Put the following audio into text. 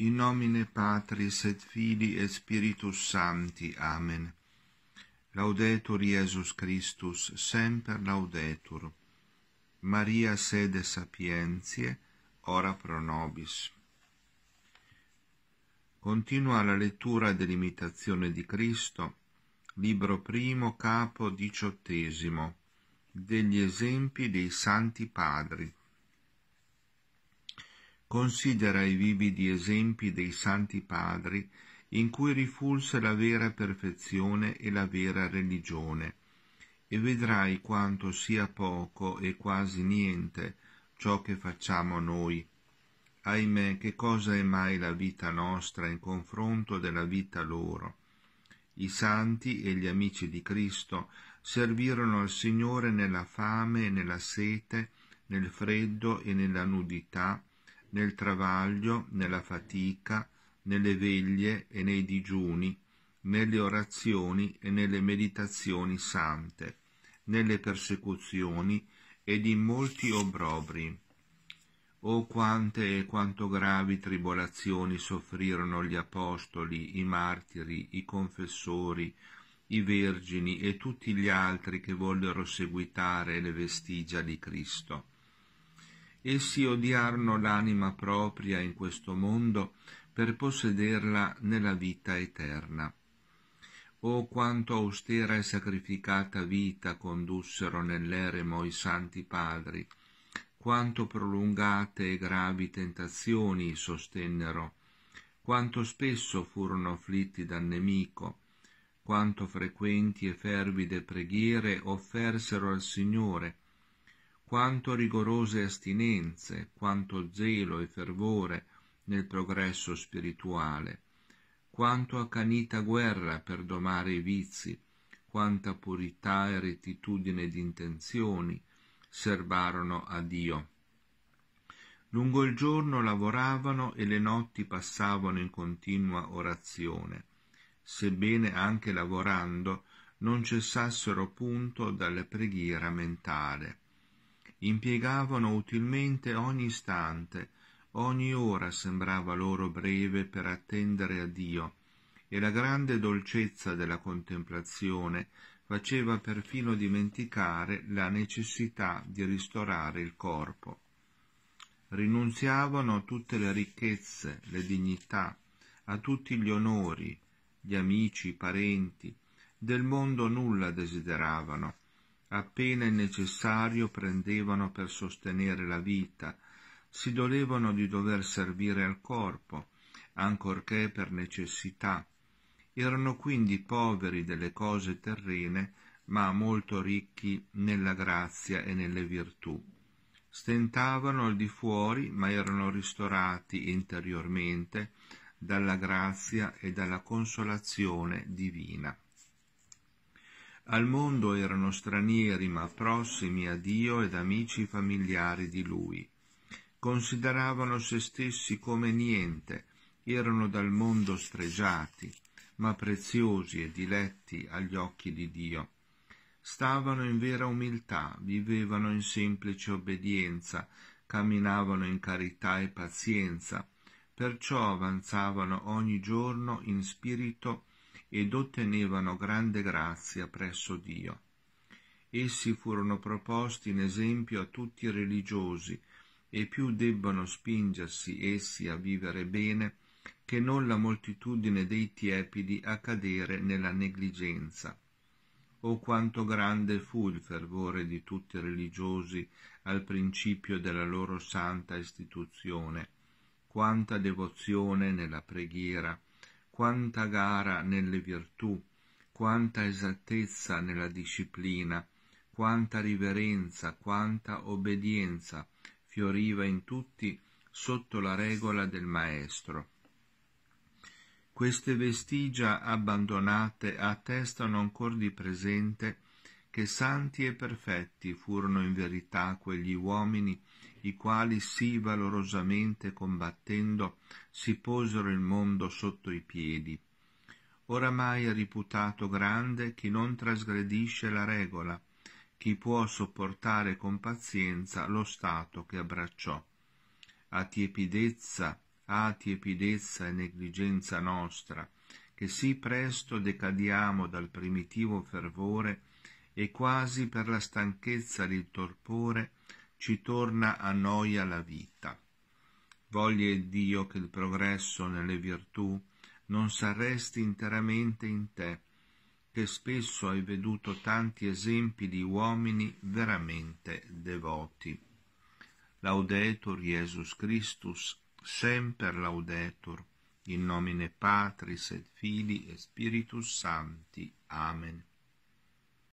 In nomine Patris et Filii et Spiritus Sancti. Amen. Laudetur Iesus Christus, semper laudetur. Maria sede sapientiae, ora pro nobis. Continua la lettura dell'imitazione di Cristo, libro primo, capo diciottesimo, degli esempi dei santi padri considera i vividi esempi dei santi padri in cui rifulse la vera perfezione e la vera religione, e vedrai quanto sia poco e quasi niente ciò che facciamo noi. Ahimè, che cosa è mai la vita nostra in confronto della vita loro? I santi e gli amici di Cristo servirono al Signore nella fame e nella sete, nel freddo e nella nudità, nel travaglio, nella fatica, nelle veglie e nei digiuni, nelle orazioni e nelle meditazioni sante, nelle persecuzioni ed in molti obbrobri. Oh quante e quanto gravi tribolazioni soffrirono gli apostoli, i martiri, i confessori, i vergini e tutti gli altri che vollero seguitare le vestigia di Cristo Essi odiarono l'anima propria in questo mondo per possederla nella vita eterna. O quanto austera e sacrificata vita condussero nell'eremo i santi padri, quanto prolungate e gravi tentazioni sostennero, quanto spesso furono afflitti dal nemico, quanto frequenti e fervide preghiere offersero al Signore, quanto rigorose astinenze, quanto zelo e fervore nel progresso spirituale, quanto accanita guerra per domare i vizi, quanta purità e rettitudine di intenzioni servarono a Dio. Lungo il giorno lavoravano e le notti passavano in continua orazione, sebbene anche lavorando non cessassero punto dalla preghiera mentale impiegavano utilmente ogni istante, ogni ora sembrava loro breve per attendere a Dio, e la grande dolcezza della contemplazione faceva perfino dimenticare la necessità di ristorare il corpo. Rinunziavano a tutte le ricchezze, le dignità, a tutti gli onori, gli amici, i parenti, del mondo nulla desideravano, appena il necessario prendevano per sostenere la vita, si dolevano di dover servire al corpo, ancorché per necessità. Erano quindi poveri delle cose terrene, ma molto ricchi nella grazia e nelle virtù. Stentavano al di fuori, ma erano ristorati interiormente dalla grazia e dalla consolazione divina. Al mondo erano stranieri ma prossimi a Dio ed amici familiari di Lui. Consideravano se stessi come niente, erano dal mondo stregiati, ma preziosi e diletti agli occhi di Dio. Stavano in vera umiltà, vivevano in semplice obbedienza, camminavano in carità e pazienza, perciò avanzavano ogni giorno in spirito ed ottenevano grande grazia presso Dio. Essi furono proposti in esempio a tutti i religiosi, e più debbono spingersi essi a vivere bene, che non la moltitudine dei tiepidi a cadere nella negligenza. O quanto grande fu il fervore di tutti i religiosi al principio della loro santa istituzione, quanta devozione nella preghiera, quanta gara nelle virtù, quanta esattezza nella disciplina, quanta riverenza, quanta obbedienza fioriva in tutti sotto la regola del Maestro. Queste vestigia abbandonate attestano ancor di presente che santi e perfetti furono in verità quegli uomini i quali sì valorosamente combattendo si posero il mondo sotto i piedi. Oramai è riputato grande chi non trasgredisce la regola, chi può sopportare con pazienza lo stato che abbracciò. A tiepidezza, a tiepidezza e negligenza nostra, che sì presto decadiamo dal primitivo fervore e quasi per la stanchezza ed il torpore ci torna a noia la vita. Voglia Dio che il progresso nelle virtù non s'arresti interamente in te, che spesso hai veduto tanti esempi di uomini veramente devoti. Laudetur Jesus Christus, sempre laudetur, in nomine Patris et Fili e Spiritus Sancti. Amen.